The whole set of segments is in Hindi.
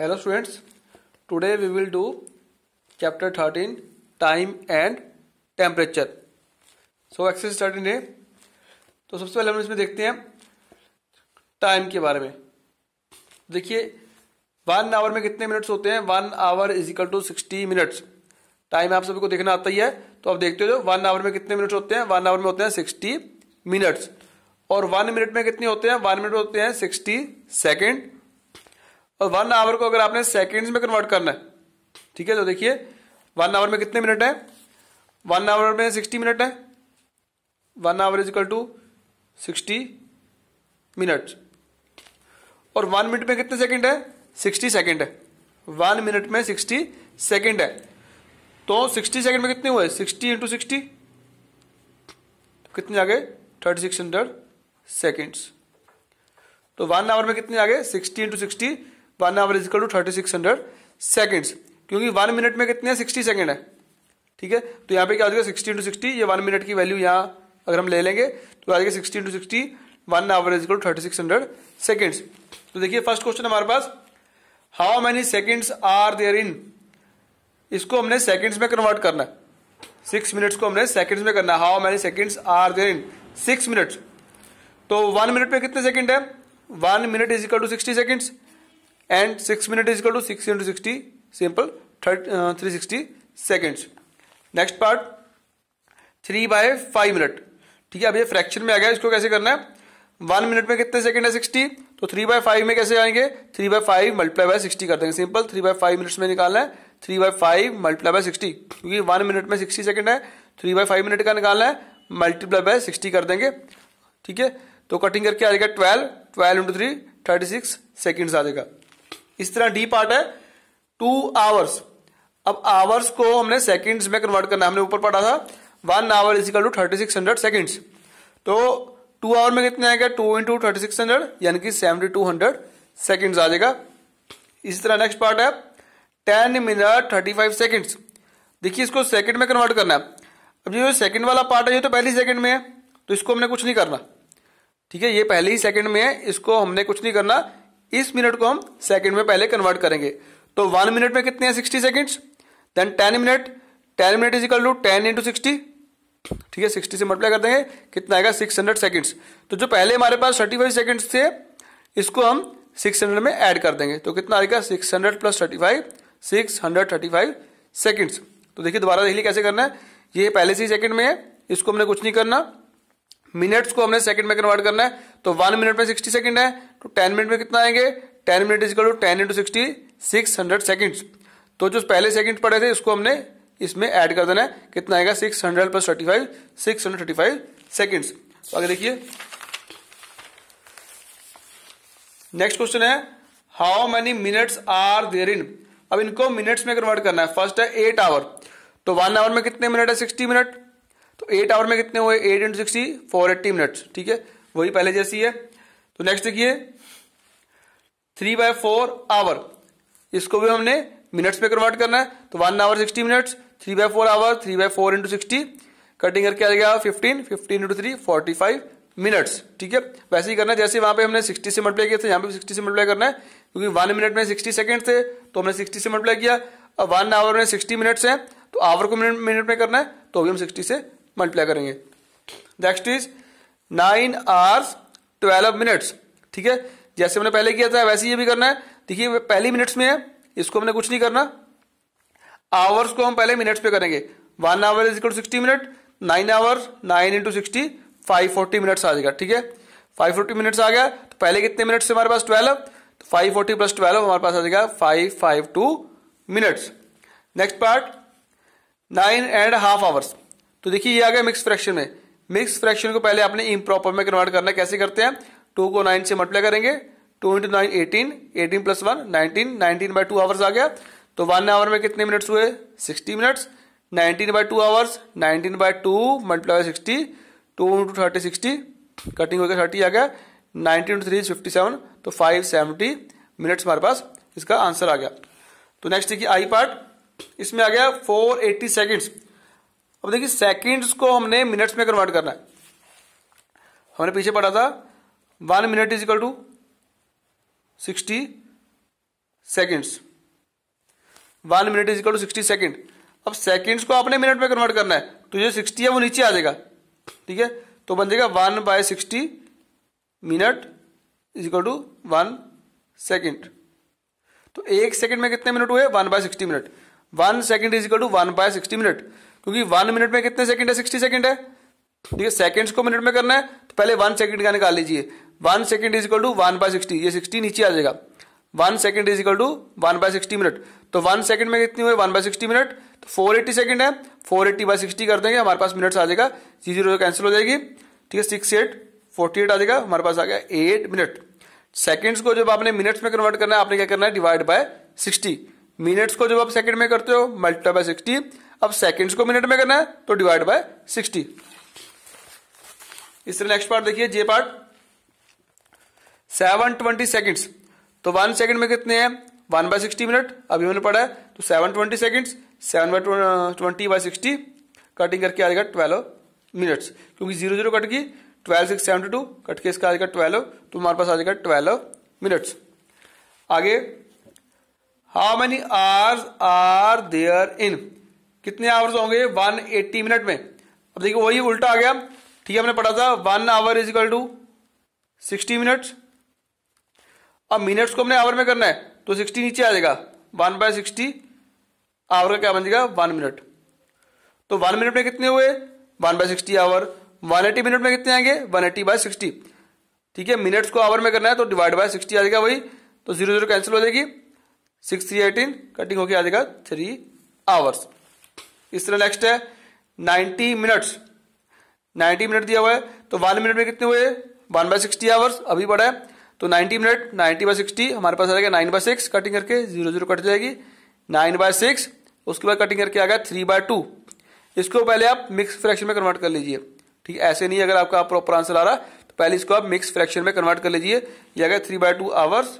hello students today we will do chapter thirteen time and temperature so exercise thirteen है तो सबसे पहले हम इसमें देखते हैं टाइम के बारे में देखिए वन आवर में कितने मिनट्स होते हैं one hour is equal to sixty minutes time आप सभी को देखना आता ही है तो आप देखते हो वन आवर में कितने मिनट्स होते हैं वन आवर में होते हैं सिक्सटी मिनट्स और वन मिनट में कितने होते हैं वन मिनट होते हैं सिक्सटी सेकेंड और वन आवर को अगर आपने सेकेंड्स में कन्वर्ट करना है ठीक है तो देखिए वन आवर में कितने मिनट है वन आवर में सिक्सटी मिनट है one hour is equal to sixty minute और वन मिनट में कितने सेकंड है सिक्सटी सेकंड है वन मिनट में सिक्सटी सेकंड है तो सिक्सटी सेकंड में कितने हुए सिक्सटी इंटू सिक्सटी कितने आ गए थर्टी सिक्स हंड्रेड सेकेंड्स तो वन आवर में कितने आ गए sixty into sixty one hour is equal to thirty six hundred seconds क्योंकि वन मिनट में कितने सिक्सटी सेकेंड है ठीक है तो यहाँ पे क्या हो जाएगा सिक्सटी टू सिक्सटी ये वन मिनट की वैल्यू यहाँ अगर हम ले लेंगे तो आ जाएगा sixty to sixty one hour is equal to thirty six hundred seconds तो देखिए फर्स्ट क्वेश्चन हमारे पास how many seconds are there in इसको हमने सेकेंड्स में कन्वर्ट करना है सिक्स मिनट्स को हमने सेकेंड्स में करना है how many seconds are there in six minutes तो वन मिनट में कितने सेकेंड है one minute is equal to sixty seconds and six minute is equal to six into sixty simple three sixty seconds next part three by five minute ठीक है अब ये फ्रैक्शन में आ गया इसको कैसे करना है वन मिनट में कितने सेकंड है सिक्सटी तो थ्री बाय फाइव में कैसे आएंगे three by five multiply by sixty कर देंगे simple three by five minutes में निकालना है three by five multiply by sixty क्योंकि वन मिनट में सिक्सटी सेकंड है थ्री बाय फाइव मिनट का निकालना है मल्टीप्लाई बाय सिक्सटी कर देंगे ठीक है तो कटिंग करके आ जाएगा twelve twelve into three thirty six seconds आ जाएगा इस तरह डी पार्ट है टू आवर्स अब आवर्स को हमने सेकंड्स में कन्वर्ट करना हमने ऊपर पढ़ा था one hour is equal to thirty six hundred seconds तो टू आवर में कितने आएगा two into thirty six hundred यानी कि सेवेंटी टू हंड्रेड सेकेंड्स आ जाएगा इसी तरह नेक्स्ट पार्ट है ten minute thirty five seconds देखिए इसको सेकंड में कन्वर्ट करना है अब जो सेकंड वाला पार्ट है ये तो पहले ही सेकंड में है तो इसको हमने कुछ नहीं करना ठीक है ये पहले ही सेकंड में है इसको हमने कुछ नहीं करना इस मिनट को हम सेकंड में पहले कन्वर्ट करेंगे तो वन मिनट में कितने sixty seconds then ten minute ten minute is equal to ten into sixty ठीक है सिक्सटी से मल्टीप्लाई कर देंगे कितना आएगा सिक्स हंड्रेड सेकेंड्स तो जो पहले हमारे पास थर्टी फाइव सेकेंड्स थे इसको हम सिक्स हंड्रेड में ऐड कर देंगे तो कितना आएगा six hundred plus thirty five six hundred thirty five seconds तो देखिए दोबारा देख ली कैसे करना है ये पहले से ही सेकेंड में है इसको हमने कुछ नहीं करना मिनट्स को हमने सेकंड में कन्वर्ट करना है तो वन मिनट में सिक्सटी सेकंड है तो टेन मिनट में कितना आएंगे ten minute is to ten into sixty six hundred second तो जो पहले सेकंड पड़े थे इसको हमने इसमें ऐड कर देना है कितना आएगा six hundred plus thirty five six hundred thirty five second तो आगे देखिए नेक्स्ट क्वेश्चन है how many minutes are there in अब इनको मिनट्स में कन्वर्ट करना है फर्स्ट है एट आवर तो वन आवर में कितने मिनट है सिक्सटी मिनट एट आवर में कितने हुए eight into sixty four eighty minutes ठीक है वही पहले जैसी है तो नेक्स्ट देखिए थ्री बाय फोर आवर इसको भी हमने मिनट्स में कन्वर्ट करना है तो one hour sixty minutes three by four hour three by four into sixty cutting करके आ गया fifteen fifteen into three forty five minutes ठीक है वैसे ही करना है जैसे वहां पे हमने सिक्सटी से मल्टीप्लाई किया था यहाँ पे सिक्सटी से मल्टीप्लाई करना है क्योंकि वन मिनट में सिक्सटी सेकंड थे तो हमने सिक्सटी से मल्टीप्लाई किया अब वन आवर में सिक्सटी मिनट्स हैं तो आवर को मिनट मिनट में करना है तो अभी हम सिक्सटी से मल्टीप्लाई करेंगे next is nine hours twelve minutes ठीक है जैसे हमने पहले किया था वैसे ये भी करना है देखिए पहली मिनट्स में है इसको हमने कुछ नहीं करना आवर्स को हम पहले मिनट्स पे करेंगे one hour is equal sixty minute nine hour nine into sixty five forty minutes आ जाएगा ठीक है फाइव फोर्टी मिनट्स आ गया तो पहले कितने मिनट्स हमारे पास ट्वेल्व तो फाइव फोर्टी प्लस ट्वेल्व हमारे पास आ जाएगा five five two minutes next part nine and half hours तो देखिए ये आ गया मिक्स फ्रैक्शन में मिक्स फ्रैक्शन को पहले आपने इम्प्रॉपर में कन्वर्ट करना कैसे करते हैं टू को नाइन से मल्टीप्लाई करेंगे two into nine eighteen eighteen plus one nineteen nineteen by two hours आ गया तो वन आवर में कितने मिनट्स हुए sixty minutes nineteen by two hours nineteen by two multiply sixty two into thirty sixty cutting हो गया थर्टी आ गया nineteen into three fifty seven तो फाइव सेवेंटी मिनट्स हमारे पास इसका आंसर आ गया तो नेक्स्ट देखिए आई पार्ट इसमें आ गया फोर एट्टी सेकेंड्स अब देखिए सेकंड्स को हमने मिनट्स में कन्वर्ट करना है हमने पीछे पढ़ा था one minute is equal to sixty seconds one minute is equal to sixty second अब सेकेंड्स को आपने मिनट में कन्वर्ट करना है तो जो सिक्सटी है वो नीचे आ जाएगा ठीक है तो बन जाएगा one by sixty minute is equal to one second तो एक सेकेंड में कितने मिनट हुए one by sixty minute one second is equal to one by sixty minute क्योंकि वन मिनट में कितने सेकंड है सिक्सटी सेकंड है ठीक है सेकंड्स को मिनट में करना है तो पहले वन सेकंड का निकाल लीजिए one second is equal to one by sixty ये सिक्सटी नीचे आ जाएगा one second is equal to one by sixty minute तो वन सेकंड में कितनी हुई वन बाय सिक्सटी मिनट तो फोर एट्टी सेकंड है फोर एट्टी बाय सिक्सटी कर देंगे हमारे पास मिनट्स आ जाएगा जी जीरो कैंसिल हो जाएगी ठीक है सिक्स एट फोर्टी एट आ जाएगा हमारे पास आ गया एट मिनट सेकंड्स को जब आपने मिनट्स में कन्वर्ट करना है आपने क्या करना है डिवाइड बाय सिक्सटी मिनट्स को जब आप सेकंड में करते हो मल्टीप्लाई बाय सिक्सटी अब सेकंड्स को मिनट में करना है तो डिवाइड बाय सिक्सटी इस तरह नेक्स्ट पार्ट देखिए J part seven twenty seconds तो वन सेकंड में कितने हैं वन बाय सिक्सटी मिनट अभी मैंने पढ़ा है तो seven twenty seconds seven by twenty by sixty cutting करके आएगा ट्वेल्व मिनट्स क्योंकि जीरो जीरो कट गई twelve six seventy two cut के इसका आ जाएगा ट्वेल्व तो हमारे पास आ जाएगा ट्वेल्व मिनट्स आगे how many hours are there in कितने आवर्स होंगे 180 मिनट में अब देखिए वही उल्टा आ गया ठीक है हमने पढ़ा था one hour is equal to sixty minute अब मिनट्स को हमने आवर में करना है तो सिक्सटी नीचे आ जाएगा वन बाय सिक्सटी आवर का क्या बन जाएगा वन मिनट तो वन मिनट में कितने हुए one by sixty hour one eighty minute में कितने आएंगे वन एटी बाय सिक्सटी ठीक है मिनट्स को आवर में करना है तो डिवाइड बाय सिक्सटी आ जाएगा वही तो जीरो जीरो कैंसिल हो जाएगी सिक्स थ्री एटीन कटिंग होकर आ जाएगा थ्री आवर्स इस तरह नेक्स्ट है नाइन्टी मिनट्स नाइन्टी मिनट दिया हुआ है तो वन मिनट में कितने हुए वन बाय सिक्सटी आवर्स अभी बढ़ा है तो ninety minute ninety by sixty हमारे पास आ जाएगा नाइन बाय सिक्स कटिंग करके जीरो जीरो कट जाएगी नाइन बाय सिक्स उसके बाद कटिंग करके आ गया थ्री बाय टू इसको पहले आप मिक्स फ्रैक्शन में कन्वर्ट कर लीजिए ठीक है ऐसे नहीं अगर आपका प्रॉपर आंसर आ रहा तो पहले इसको आप मिक्स फ्रैक्शन में कन्वर्ट कर लीजिए यह आ गया थ्री बाय टू आवर्स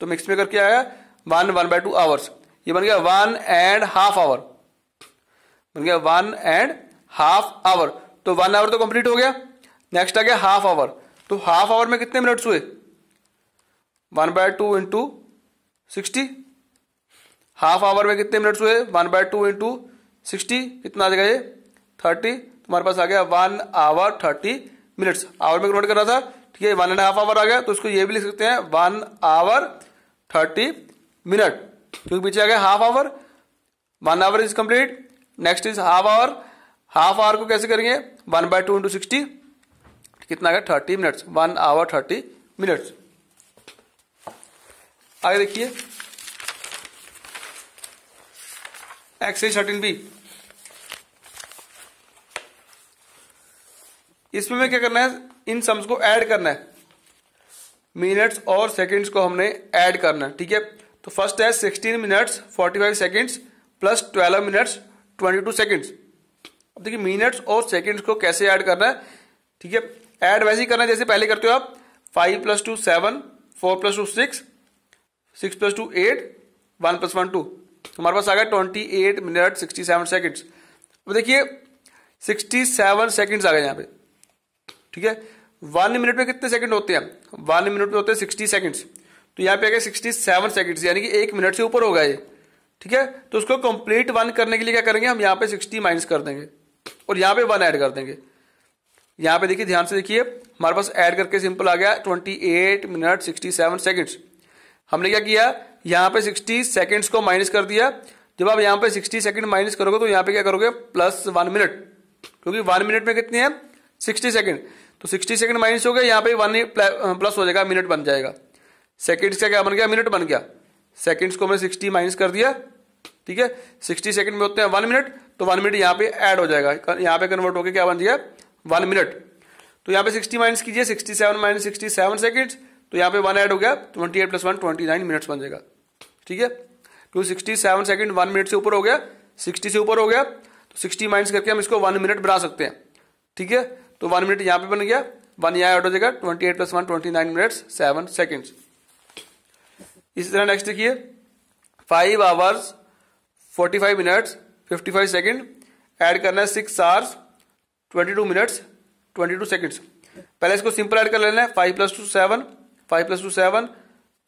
तो मिक्स में करके आया one one by two hours ये बन गया वन एंड हाफ आवर बन गया वन एंड हाफ आवर तो वन आवर तो कंप्लीट हो गया नेक्स्ट आ गया हाफ आवर तो हाफ आवर में कितने मिनट्स हुए one by two into sixty half hour में कितने मिनट्स हुए one by two into sixty कितना आ जाएगा ये थर्टी तुम्हारे पास आ गया one hour thirty minutes hour में कन्वर्ट कर रहा था ठीक है वन एंड हाफ आवर आ गया तो इसको ये भी लिख सकते हैं वन आवर थर्टी मिनट क्योंकि पीछे आ गया half hour one hour is complete next is half hour half hour को कैसे करेंगे one by two into sixty कितना गया thirty minutes one hour thirty minutes आगे देखिए इज थर्टीन बी इसमें मैं क्या करना है इन सम्स को ऐड करना है मिनट्स और सेकंड्स को हमने ऐड करना है ठीक है तो फर्स्ट है sixteen minutes forty five seconds plus twelve minutes twenty two seconds अब देखिए मिनट्स और सेकेंड्स को कैसे ऐड करना है ठीक है ऐड वैसे ही करना है जैसे पहले करते हो आप five plus two seven four plus two six six plus two eight one plus one two हमारे पास आ गया twenty eight minute sixty seven seconds अब देखिए सिक्सटी सेवन सेकेंड्स आ गए यहाँ पे ठीक है वन मिनट में कितने सेकेंड होते हैं वन मिनट में होते हैं सिक्सटी सेकेंड्स तो यहाँ पे आ गया सिक्सटी सेवन सेकेंड्स यानी कि एक मिनट से ऊपर होगा ये ठीक है तो उसको कंप्लीट वन करने के लिए क्या करेंगे हम यहां पे सिक्सटी माइनस कर देंगे और यहां पे वन ऐड कर देंगे यहां पे देखिए ध्यान से देखिए हमारे पास ऐड करके सिंपल आ गया twenty eight minute sixty seven seconds हमने क्या किया यहां पे सिक्सटी सेकेंड्स को माइनस कर दिया जब आप यहां पे सिक्सटी सेकेंड माइनस करोगे तो यहां पे क्या करोगे प्लस वन मिनट क्योंकि वन मिनट में कितनी है सिक्सटी सेकेंड तो सिक्सटी सेकेंड माइनस हो गया यहां पर वन प्लस हो जाएगा मिनट बन जाएगा सेकेंड्स का क्या बन गया मिनट बन गया सेकेंड्स को हमने सिक्सटी माइनस कर दिया ठीक है सिक्सटी सेकंड में होते हैं वन मिनट तो वन मिनट यहाँ पे ऐड हो जाएगा यहाँ पे कन्वर्ट होकर क्या बन जाएगा वन मिनट तो यहाँ पे सिक्सटी माइनस कीजिए sixty seven minus sixty seven seconds तो यहाँ पे वन ऐड हो गया twenty eight plus one twenty nine minutes बन जाएगा ठीक है तो sixty seven second one minute से ऊपर हो गया सिक्सटी से ऊपर हो गया तो सिक्सटी माइनस करके हम इसको वन मिनट बना सकते हैं ठीक है तो वन मिनट यहाँ पे बन गया वन यहाँ ऐड हो जाएगा twenty eight plus one twenty nine minutes seven seconds इसी तरह नेक्स्ट देखिए five hours forty five minutes fifty five second add करना है six hours twenty two minutes twenty two seconds पहले इसको सिंपल ऐड कर लेना है five plus two seven five plus two seven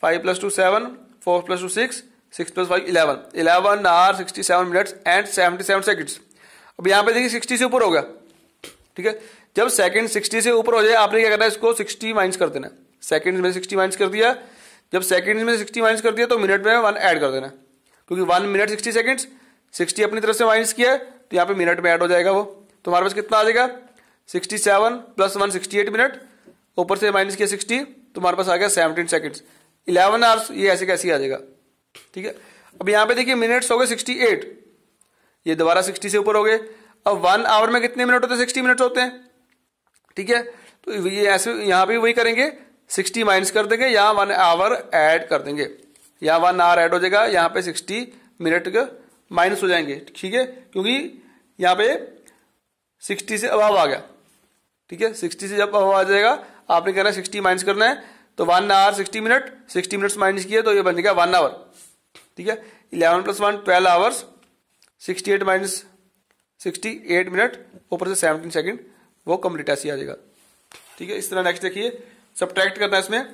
five plus two seven four plus two six six plus five eleven eleven are sixty seven minutes and seventy seven seconds अब यहाँ पे देखिए सिक्सटी से ऊपर हो गया ठीक है जब सेकेंड सिक्सटी से ऊपर हो जाए आपने क्या करना है इसको सिक्सटी माइनस कर देना सेकंड में सिक्सटी माइनस कर दिया जब सेकेंड में सिक्सटी माइनस कर दिया तो मिनट में वन ऐड कर देना है क्योंकि one minute sixty second sixty अपनी तरफ से माइनस किया तो यहाँ पे मिनट में ऐड हो जाएगा वो तो हमारे पास कितना आ जाएगा sixty seven plus one sixty eight minute ऊपर से माइनस किया सिक्सटी तो हमारे पास आ गया सेवनटीन सेकेंड्स इलेवन आवर्स ये ऐसे कैसे आ जाएगा ठीक है अब यहाँ पे देखिए मिनट्स हो गए सिक्सटी एट ये दोबारा सिक्सटी से ऊपर हो गए अब वन आवर में कितने मिनट होते हैं सिक्सटी मिनट होते हैं ठीक है तो ये ऐसे यहाँ पर वही करेंगे सिक्सटी माइनस कर देंगे यहाँ वन आवर ऐड कर देंगे यहाँ वन आर एड हो जाएगा यहाँ पे सिक्सटी मिनट माइनस हो जाएंगे ठीक है क्योंकि यहाँ पे सिक्सटी से अभाव आ गया ठीक है सिक्सटी से जब अभाव आ जाएगा आपने कहना है सिक्सटी माइनस करना है तो one hour sixty minute sixty minutes minus किया तो ये बन जाएगा वन आवर ठीक है eleven plus one twelve hours sixty eight minus sixty eight minute ऊपर से सेवनटीन सेकेंड वो कम्प्लीट ऐसी आ जाएगा ठीक है इस तरह नेक्स्ट देखिए सब्ट्रैक्ट करना है इसमें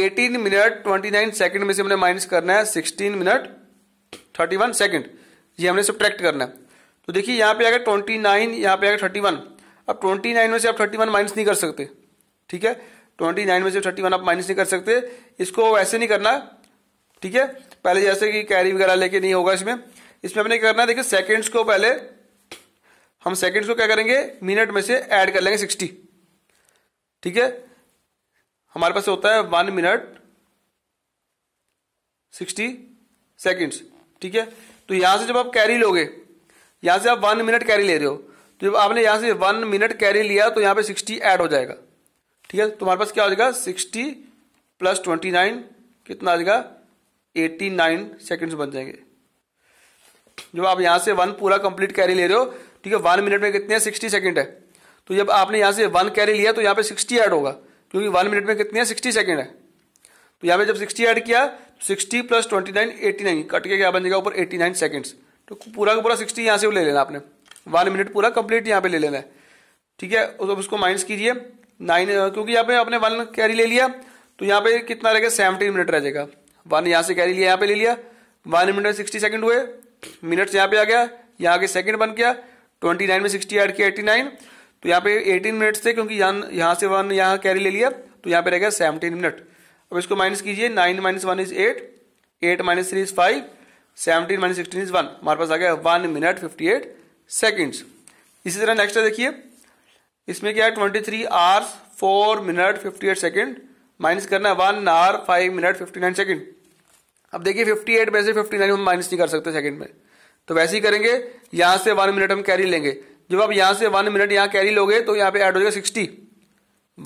eighteen minute twenty nine second में से हमने माइनस करना है sixteen minute thirty one second ये हमने सब्ट्रैक्ट करना है तो देखिए यहाँ पे ट्वेंटी नाइन यहाँ पे थर्टी वन अब ट्वेंटी नाइन में से आप थर्टी वन माइनस नहीं कर सकते ठीक है ट्वेंटी नाइन में से थर्टी वन आप माइनस नहीं कर सकते इसको ऐसे नहीं करना ठीक है पहले जैसे कि कैरी वगैरह लेके नहीं होगा इसमें इसमें हमने क्या करना है देखिए सेकेंड्स को पहले हम सेकेंड्स को क्या करेंगे मिनट में से ऐड कर लेंगे सिक्सटी ठीक है हमारे पास होता है वन मिनट सिक्सटी सेकेंड्स ठीक है तो यहां से जब आप कैरी लोगे यहां से आप वन मिनट कैरी ले रहे हो तो जब आपने यहां से वन मिनट कैरी लिया तो यहां पे सिक्सटी ऐड हो जाएगा ठीक है तुम्हारे तो पास क्या हो जाएगा सिक्सटी प्लस ट्वेंटी नाइन कितना आ जाएगा एटी नाइन सेकेंड्स बन जाएंगे जब आप यहां से वन पूरा कंप्लीट कैरी ले रहे हो ठीक है वन मिनट में कितने सिक्सटी सेकेंड है तो जब आपने यहां से वन कैरी लिया तो यहां पे सिक्सटी ऐड होगा क्योंकि वन मिनट में कितने सिक्सटी सेकेंड है तो यहाँ पे जब सिक्सटी एड किया sixty plus twenty nine eighty nine cut के क्या बन जाएगा ऊपर एटी नाइन सेकेंड्स तो पूरा का पूरा सिक्सटी यहाँ से ले लेना आपने वन मिनट पूरा कंप्लीट यहाँ पे ले लेना है ठीक है तो उसको माइनस कीजिए नाइन क्योंकि यहाँ पे आपने वन कैरी ले लिया तो यहाँ पे कितना रहेगा सेवनटीन मिनट रह जाएगा वन यहाँ से कैरी लिया यहाँ पे ले लिया वन मिनट में सिक्सटी सेकेंड हुए मिनट्स यहाँ पे आ गया यहाँ के सेकेंड बन गया ट्वेंटी नाइन में सिक्सटी एड किया एटी नाइन तो यहाँ पे 18 मिनट से क्योंकि यहाँ यहाँ से वन यहाँ कैरी ले लिया तो यहाँ पे रह गया 17 मिनट अब इसको माइनस कीजिए nine minus one is eight eight minus three is five seventeen minus sixteen is one हमारे पास आ गया one minute fifty eight seconds इसी तरह नेक्स्ट देखिए इसमें क्या है twenty three hours four minute fifty eight second minus करना है one hour five minute fifty nine second अब देखिए फिफ्टी एट में से फिफ्टी नाइन हम माइनस नहीं कर सकते सेकेंड में तो वैसे ही करेंगे यहाँ से वन मिनट हम कैरी लेंगे जब आप यहाँ से वन मिनट यहाँ कैरी लोगे तो यहाँ पे ऐड हो जाएगा सिक्सटी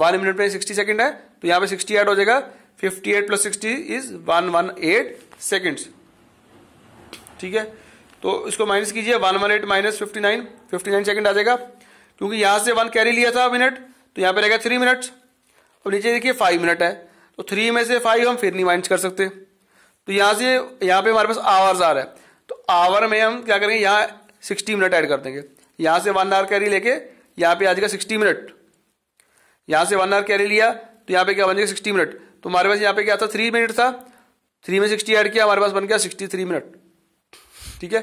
वन मिनट में सिक्सटी सेकेंड है तो यहाँ पे सिक्सटी ऐड हो जाएगा fifty eight plus sixty is one one eight seconds ठीक है तो इसको माइनस कीजिए one one eight minus fifty nine fifty nine second आ जाएगा क्योंकि यहाँ से वन कैरी लिया था मिनट तो यहाँ पे रहेगा थ्री मिनट्स और नीचे देखिए फाइव मिनट है तो थ्री में से फाइव हम फिर नहीं माइनस कर सकते तो यहाँ से यहाँ पे हमारे पास आवर्स आ रहा है तो आवर में हम क्या करेंगे यहाँ सिक्सटी मिनट ऐड कर देंगे यहां से वन आवर कैरी लेके यहां पे आ जाएगा सिक्सटी मिनट यहां से वन आवर कैरी लिया तो यहां पे क्या बन जाएगा सिक्सटी मिनट तो हमारे पास यहां पे क्या था थ्री मिनट था थ्री में सिक्सटी ऐड किया हमारे पास बन गया सिक्सटी थ्री मिनट ठीक है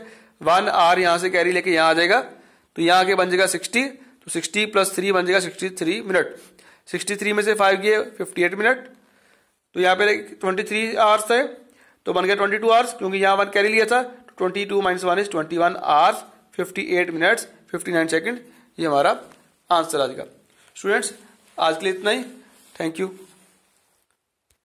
वन आर यहां से कैरी लेके यहां आ जाएगा तो यहां आके बन जाएगा सिक्सटी तो सिक्सटी प्लस थ्री बन जाएगा sixty three minute sixty three में से फाइव गए फिफ्टी एट मिनट तो यहां पे ट्वेंटी थ्री आवर्स थे तो बन गया ट्वेंटी टू आवर्स क्योंकि यहां वन कैरी लिया था twenty two minus one is twenty one hours fifty eight minutes fifty nine second ये हमारा आंसर आज का स्टूडेंट्स आज के लिए इतना ही थैंक यू